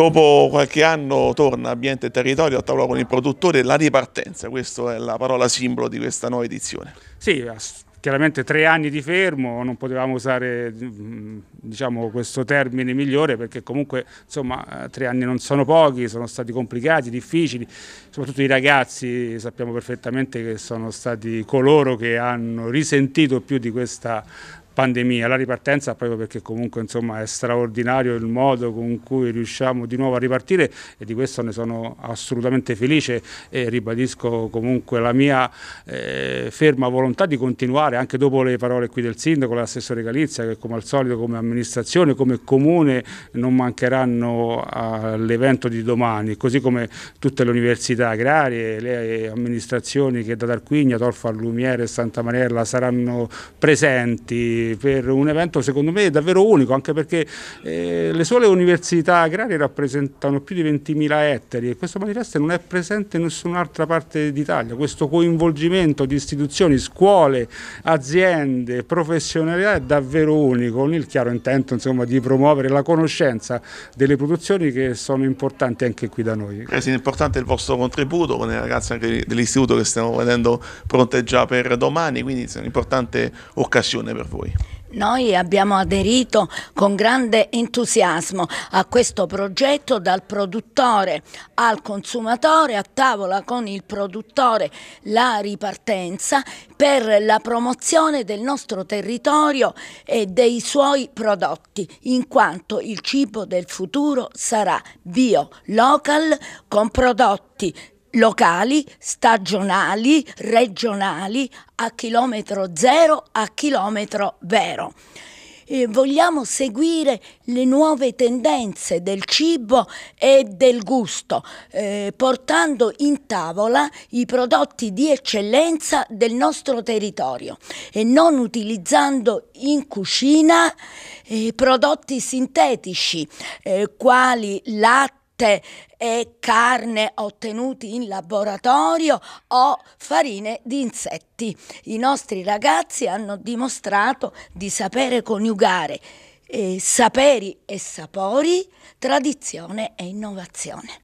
Dopo qualche anno torna Ambiente e Territorio a tavola con il produttore la ripartenza, questa è la parola simbolo di questa nuova edizione. Sì, chiaramente tre anni di fermo, non potevamo usare mm, diciamo, questo termine migliore perché comunque insomma, eh, tre anni non sono pochi, sono stati complicati, difficili, soprattutto i ragazzi sappiamo perfettamente che sono stati coloro che hanno risentito più di questa pandemia, la ripartenza proprio perché comunque insomma, è straordinario il modo con cui riusciamo di nuovo a ripartire e di questo ne sono assolutamente felice e ribadisco comunque la mia eh, ferma volontà di continuare anche dopo le parole qui del sindaco, l'assessore Galizia che come al solito come amministrazione, come comune non mancheranno ah, all'evento di domani, così come tutte le università agrarie, le amministrazioni che da Tarquinia, Torfa, Lumiere e Santa Mariella saranno presenti per un evento secondo me davvero unico, anche perché eh, le sole università agrarie rappresentano più di 20.000 ettari e questo manifesto non è presente in nessun'altra parte d'Italia, questo coinvolgimento di istituzioni, scuole, aziende, professionalità è davvero unico, con il chiaro intento insomma, di promuovere la conoscenza delle produzioni che sono importanti anche qui da noi. Eh è importante il vostro contributo con i ragazzi dell'istituto che stiamo vedendo pronte già per domani, quindi è un'importante occasione per voi. Noi abbiamo aderito con grande entusiasmo a questo progetto dal produttore al consumatore, a tavola con il produttore la ripartenza per la promozione del nostro territorio e dei suoi prodotti, in quanto il cibo del futuro sarà bio, local, con prodotti locali, stagionali, regionali, a chilometro zero, a chilometro vero. E vogliamo seguire le nuove tendenze del cibo e del gusto, eh, portando in tavola i prodotti di eccellenza del nostro territorio e non utilizzando in cucina eh, prodotti sintetici eh, quali latte, latte e carne ottenuti in laboratorio o farine di insetti. I nostri ragazzi hanno dimostrato di sapere coniugare eh, saperi e sapori, tradizione e innovazione.